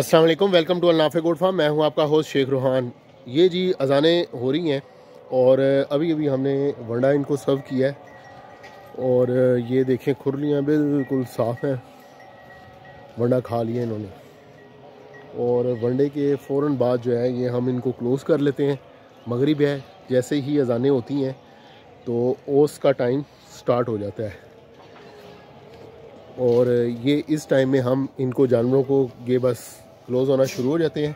अस्सलाम वालेकुम welcome to अनाफे गोड फार्म मैं हूं आपका होस्ट शेख रूहान ये जी अजानें हो रही हैं और अभी अभी हमने वंडा इनको सर्व किया है और ये देखें खुरलियाँ बिल्कुल साफ़ हैं वंडा खा लिया इन्होंने और वंडे के फ़ौर बाद जो है ये हम इनको क्लोज़ कर लेते हैं मगरब है जैसे ही अजानें होती हैं तो ओस का टाइम स्टार्ट हो जाता है और ये इस टाइम में हम इनको जानवरों को ये बस क्लोज़ होना शुरू हो जाते हैं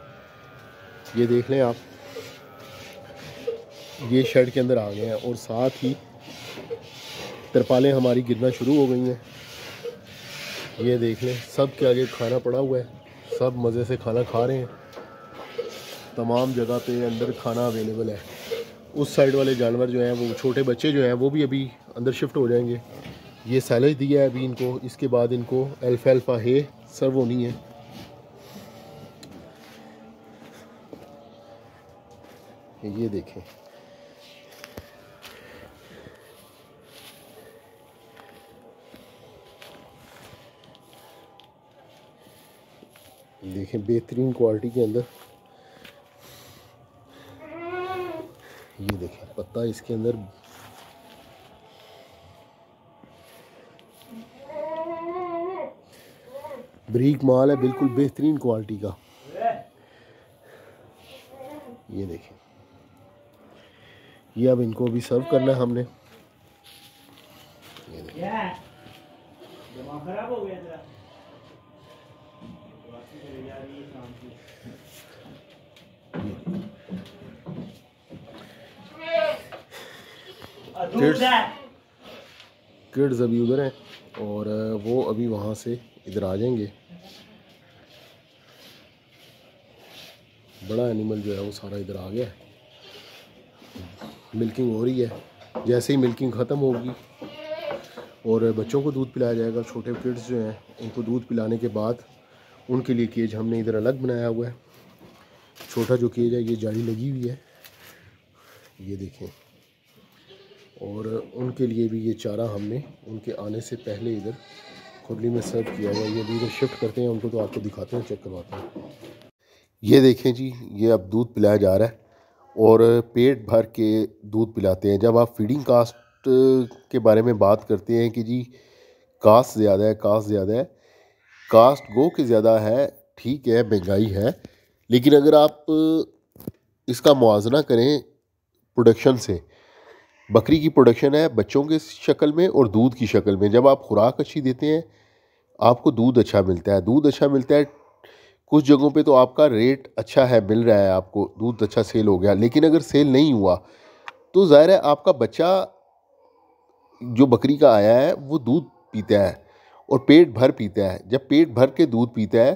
ये देख लें आप ये शेड के अंदर आ गए हैं और साथ ही तरपालें हमारी गिरना शुरू हो गई हैं ये देख लें सब के आगे खाना पड़ा हुआ है सब मज़े से खाना खा रहे हैं तमाम जगह पे अंदर खाना अवेलेबल है उस साइड वाले जानवर जो हैं वो छोटे बच्चे जो हैं वो भी अभी अंदर शिफ्ट हो जाएंगे ये सैलज दिया है अभी इनको इसके बाद इनको एल्फेल्फा है सर्व होनी है हैं ये देखें देखें बेहतरीन क्वालिटी के अंदर ये देखें पत्ता इसके अंदर ब्रीक माल है बिल्कुल बेहतरीन क्वालिटी का ये देखें ये अब इनको भी सर्व करना है हमने किड्स किड्स अभी उधर हैं और वो अभी वहाँ से इधर आ जाएंगे बड़ा एनिमल जो है वो सारा इधर आ गया है मिल्किंग हो रही है जैसे ही मिल्किंग ख़त्म होगी और बच्चों को दूध पिलाया जाएगा छोटे किड्स जो हैं उनको दूध पिलाने के बाद उनके लिए केज हमने इधर अलग बनाया हुआ है छोटा जो केज है ये जाली लगी हुई है ये देखें और उनके लिए भी ये चारा हमने उनके आने से पहले इधर खुरली में सर्व किया हुआ ये भी इधर शिफ्ट करते हैं उनको तो आपको दिखाते हैं चेक करवाते हैं ये देखें जी ये अब दूध पिलाया जा रहा है और पेट भर के दूध पिलाते हैं जब आप फीडिंग कास्ट के बारे में बात करते हैं कि जी कास्ट ज़्यादा है कास्ट ज़्यादा है कास्ट गो के ज़्यादा है ठीक है महंगाई है लेकिन अगर आप इसका मुआजना करें प्रोडक्शन से बकरी की प्रोडक्शन है बच्चों के शक्ल में और दूध की शक्ल में जब आप खुराक अच्छी देते हैं आपको दूध अच्छा मिलता है दूध अच्छा मिलता है कुछ जगहों पे तो आपका रेट अच्छा है मिल रहा है आपको दूध अच्छा सेल हो गया लेकिन अगर सेल नहीं हुआ तो ज़ाहिर है आपका बच्चा जो बकरी का आया है वो दूध पीता है और पेट भर पीता है जब पेट भर के दूध पीता है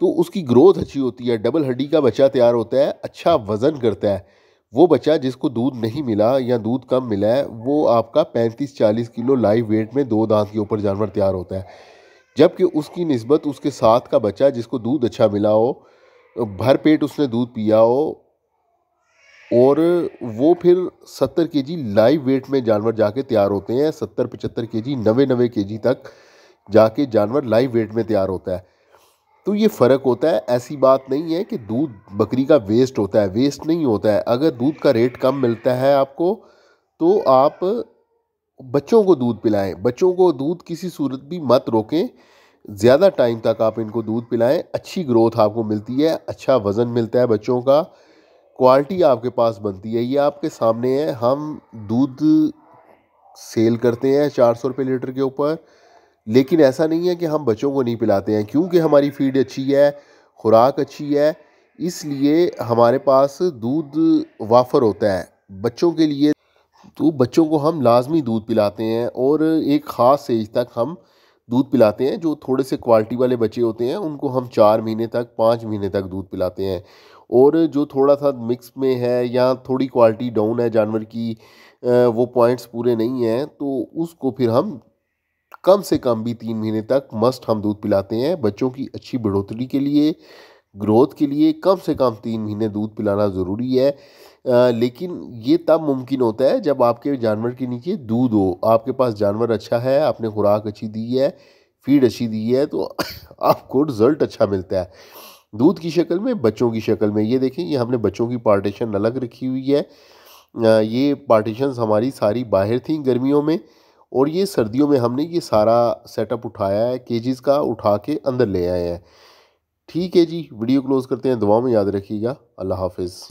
तो उसकी ग्रोथ अच्छी होती है डबल हड्डी का बच्चा तैयार होता है अच्छा वज़न करता है वो बच्चा जिसको दूध नहीं मिला या दूध कम मिला है वो आपका पैंतीस चालीस किलो लाइव वेट में दो दांत के ऊपर जानवर तैयार होता है जबकि उसकी नस्बत उसके साथ का बच्चा जिसको दूध अच्छा मिला हो भर पेट उसने दूध पिया हो और वो फिर सत्तर के जी लाइव वेट में जानवर जाके तैयार होते हैं सत्तर पचहत्तर के जी नवे नवे के जी तक जाके जानवर लाइव वेट में तैयार होता है तो ये फ़र्क होता है ऐसी बात नहीं है कि दूध बकरी का वेस्ट होता है वेस्ट नहीं होता है अगर दूध का रेट कम मिलता है आपको तो आप बच्चों को दूध पिलाएं बच्चों को दूध किसी सूरत भी मत रोकें ज़्यादा टाइम तक आप इनको दूध पिलाएं अच्छी ग्रोथ आपको मिलती है अच्छा वज़न मिलता है बच्चों का क्वालिटी आपके पास बनती है ये आपके सामने है हम दूध सेल करते हैं चार सौ रुपये लीटर के ऊपर लेकिन ऐसा नहीं है कि हम बच्चों को नहीं पिलाते हैं क्योंकि हमारी फीड अच्छी है खुराक अच्छी है इसलिए हमारे पास दूध वाफर होता है बच्चों के लिए तो बच्चों को हम लाजमी दूध पिलाते हैं और एक ख़ास एज तक हम दूध पिलाते हैं जो थोड़े से क्वालिटी वाले बच्चे होते हैं उनको हम चार महीने तक पाँच महीने तक दूध पिलाते हैं और जो थोड़ा सा मिक्स में है या थोड़ी क्वालिटी डाउन है जानवर की वो पॉइंट्स पूरे नहीं हैं तो उसको फिर हम कम से कम भी तीन महीने तक मस्ट हम दूध पिलाते हैं बच्चों की अच्छी बढ़ोतरी के लिए ग्रोथ के लिए कम से कम तीन महीने दूध पिलाना ज़रूरी है आ, लेकिन ये तब मुमकिन होता है जब आपके जानवर के नीचे दूध हो आपके पास जानवर अच्छा है आपने खुराक अच्छी दी है फीड अच्छी दी है तो आपको रिज़ल्ट अच्छा मिलता है दूध की शक्ल में बच्चों की शक्ल में ये देखें ये हमने बच्चों की पार्टीशन अलग रखी हुई है आ, ये पार्टीशन हमारी सारी बाहर थी गर्मियों में और ये सर्दियों में हमने ये सारा सेटअप उठाया है केजीज़ का उठा के अंदर ले आए हैं ठीक है जी वीडियो क्लोज़ करते हैं दुआ में याद रखिएगा अल्लाह हाफिज़